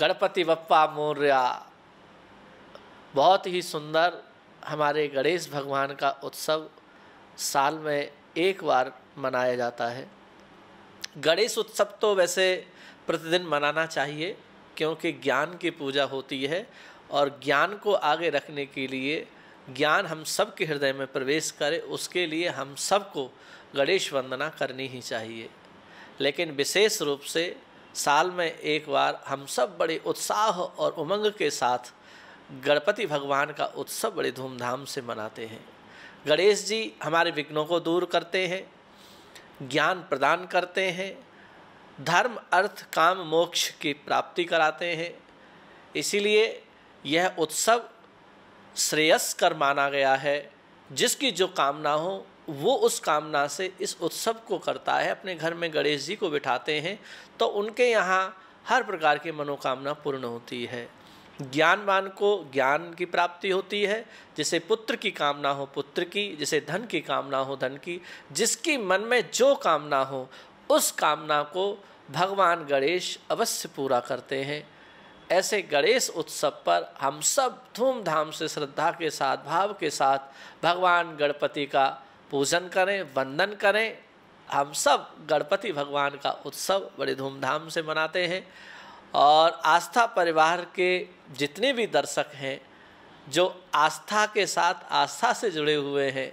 गणपति बप्पा मौर्या बहुत ही सुंदर हमारे गणेश भगवान का उत्सव साल में एक बार मनाया जाता है गणेश उत्सव तो वैसे प्रतिदिन मनाना चाहिए क्योंकि ज्ञान की पूजा होती है और ज्ञान को आगे रखने के लिए ज्ञान हम सब के हृदय में प्रवेश करे उसके लिए हम सबको गणेश वंदना करनी ही चाहिए लेकिन विशेष रूप से साल में एक बार हम सब बड़े उत्साह और उमंग के साथ गणपति भगवान का उत्सव बड़े धूमधाम से मनाते हैं गणेश जी हमारे विघ्नों को दूर करते हैं ज्ञान प्रदान करते हैं धर्म अर्थ काम मोक्ष की प्राप्ति कराते हैं इसीलिए यह उत्सव श्रेयस्कर माना गया है जिसकी जो कामना हो वो उस कामना से इस उत्सव को करता है अपने घर में गणेश जी को बिठाते हैं तो उनके यहाँ हर प्रकार की मनोकामना पूर्ण होती है ज्ञानवान को ज्ञान की प्राप्ति होती है जिसे पुत्र की कामना हो पुत्र की जिसे धन की कामना हो धन की जिसकी मन में जो कामना हो उस कामना को भगवान गणेश अवश्य पूरा करते हैं ऐसे गणेश उत्सव पर हम सब धूमधाम से श्रद्धा के साथ भाव के साथ भगवान गणपति का पूजन करें वंदन करें हम सब गणपति भगवान का उत्सव बड़े धूमधाम से मनाते हैं और आस्था परिवार के जितने भी दर्शक हैं जो आस्था के साथ आस्था से जुड़े हुए हैं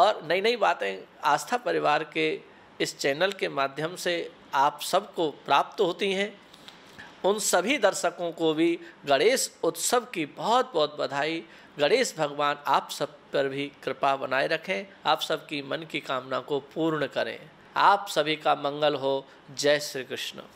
और नई नई बातें आस्था परिवार के इस चैनल के माध्यम से आप सबको प्राप्त होती हैं उन सभी दर्शकों को भी गणेश उत्सव की बहुत बहुत बधाई गणेश भगवान आप सब पर भी कृपा बनाए रखें आप सबकी मन की कामना को पूर्ण करें आप सभी का मंगल हो जय श्री कृष्ण